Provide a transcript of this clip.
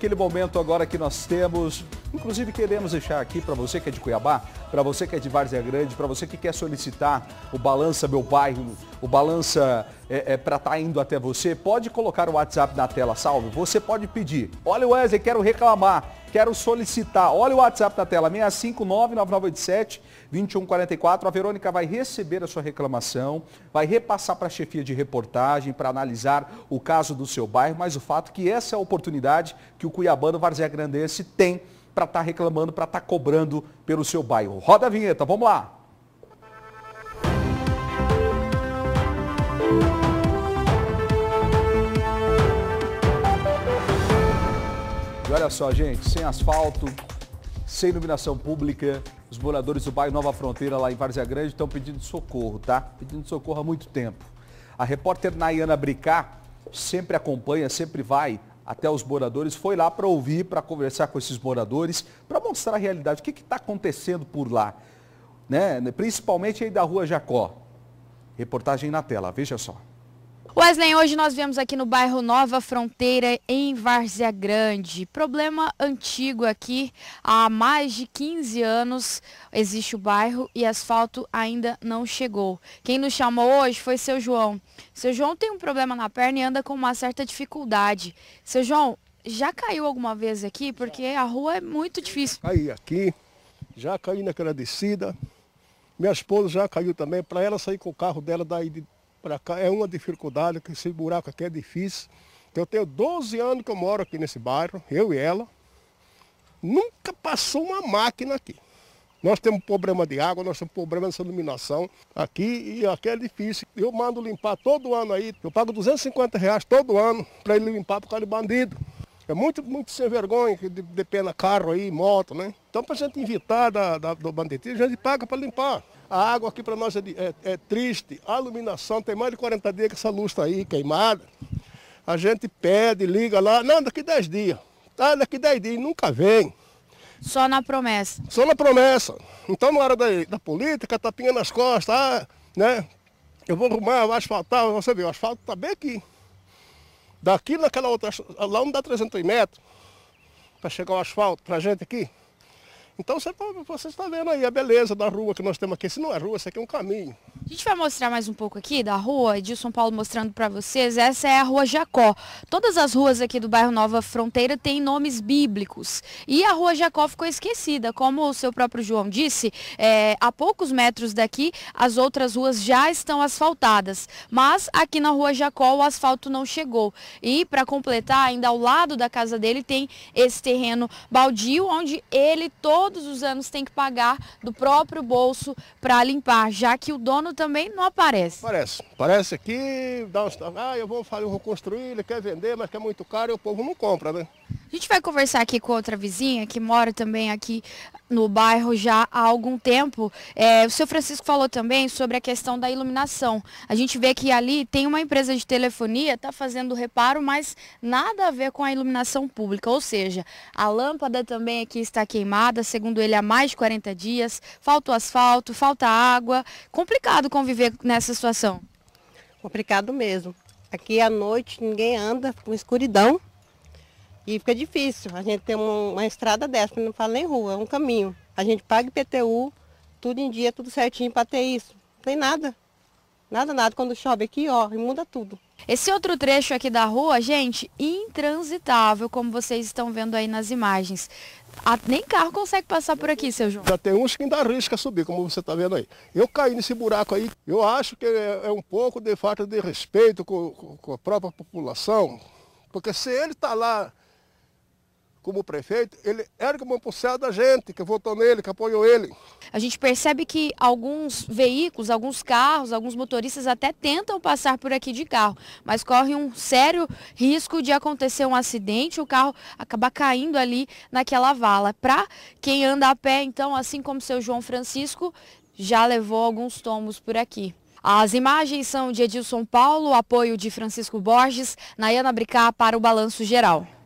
Aquele momento agora que nós temos, inclusive queremos deixar aqui para você que é de Cuiabá, para você que é de Várzea Grande, para você que quer solicitar o Balança Meu Bairro, o Balança é, é para estar tá indo até você, pode colocar o WhatsApp na tela, salve. Você pode pedir, olha Wesley, quero reclamar, Quero solicitar, olha o WhatsApp na tela, 659-9987-2144. A Verônica vai receber a sua reclamação, vai repassar para a chefia de reportagem para analisar o caso do seu bairro, mas o fato é que essa é a oportunidade que o Cuiabano Varzé Grandense tem para estar tá reclamando, para estar tá cobrando pelo seu bairro. Roda a vinheta, vamos lá! E olha só, gente, sem asfalto, sem iluminação pública, os moradores do bairro Nova Fronteira, lá em Várzea Grande, estão pedindo socorro, tá? Pedindo socorro há muito tempo. A repórter Nayana Bricá sempre acompanha, sempre vai até os moradores, foi lá para ouvir, para conversar com esses moradores, para mostrar a realidade, o que está acontecendo por lá, né? principalmente aí da Rua Jacó. Reportagem na tela, veja só. Wesley, hoje nós viemos aqui no bairro Nova Fronteira, em Várzea Grande. Problema antigo aqui, há mais de 15 anos existe o bairro e asfalto ainda não chegou. Quem nos chamou hoje foi seu João. Seu João tem um problema na perna e anda com uma certa dificuldade. Seu João, já caiu alguma vez aqui? Porque a rua é muito difícil. Caí aqui, já caí naquela descida. Minha esposa já caiu também, para ela sair com o carro dela daí de para cá é uma dificuldade, que esse buraco aqui é difícil. Então, eu tenho 12 anos que eu moro aqui nesse bairro, eu e ela. Nunca passou uma máquina aqui. Nós temos problema de água, nós temos problema dessa iluminação aqui e aqui é difícil. Eu mando limpar todo ano aí, eu pago 250 reais todo ano para ele limpar por causa de bandido. É muito, muito sem vergonha, que depena carro aí, moto, né? Então para a gente invitar da, da, do banditismo, a gente paga para limpar. A água aqui para nós é, é, é, triste. A iluminação tem mais de 40 dias que essa luz está aí queimada. A gente pede, liga lá. Não, daqui 10 dias. Tá, daqui 10 dias. Nunca vem. Só na promessa. Só na promessa. Então, na hora da, da política, tapinha tá nas costas. Ah, né? Eu vou arrumar, vou asfaltar. Você vê, o asfalto está bem aqui. Daqui naquela outra, lá não dá 300 metros para chegar o asfalto para a gente aqui. Então você, você está vendo aí a beleza da rua que nós temos aqui. Isso não é rua, isso aqui é um caminho. A gente vai mostrar mais um pouco aqui da rua, Edilson Paulo mostrando para vocês. Essa é a Rua Jacó. Todas as ruas aqui do bairro Nova Fronteira têm nomes bíblicos. E a Rua Jacó ficou esquecida. Como o seu próprio João disse, é, a poucos metros daqui, as outras ruas já estão asfaltadas. Mas aqui na Rua Jacó o asfalto não chegou. E para completar, ainda ao lado da casa dele tem esse terreno baldio, onde ele todo todos os anos tem que pagar do próprio bolso para limpar, já que o dono também não aparece. Parece, parece que dá uns... ah, eu vou, eu vou construir, ele quer vender, mas que é muito caro e o povo não compra, né? A gente vai conversar aqui com outra vizinha que mora também aqui no bairro já há algum tempo. É, o seu Francisco falou também sobre a questão da iluminação. A gente vê que ali tem uma empresa de telefonia, está fazendo reparo, mas nada a ver com a iluminação pública. Ou seja, a lâmpada também aqui está queimada, segundo ele, há mais de 40 dias. Falta o asfalto, falta água. Complicado conviver nessa situação. Complicado mesmo. Aqui à noite ninguém anda com escuridão. E fica difícil. A gente tem uma, uma estrada dessa, não fala nem rua, é um caminho. A gente paga IPTU, tudo em dia, tudo certinho para ter isso. Não tem nada. Nada, nada. Quando chove aqui, ó, muda tudo. Esse outro trecho aqui da rua, gente, intransitável, como vocês estão vendo aí nas imagens. A, nem carro consegue passar por aqui, seu João. Já tem uns que ainda arrisca subir, como você está vendo aí. Eu caí nesse buraco aí, eu acho que é, é um pouco de falta de respeito com, com, com a própria população, porque se ele está lá como prefeito, ele como um pulseira da gente que votou nele, que apoiou ele. A gente percebe que alguns veículos, alguns carros, alguns motoristas até tentam passar por aqui de carro, mas corre um sério risco de acontecer um acidente, o carro acabar caindo ali naquela vala. Para quem anda a pé, então, assim como seu João Francisco, já levou alguns tombos por aqui. As imagens são de Edilson Paulo, apoio de Francisco Borges, Nayana Bricá para o Balanço Geral.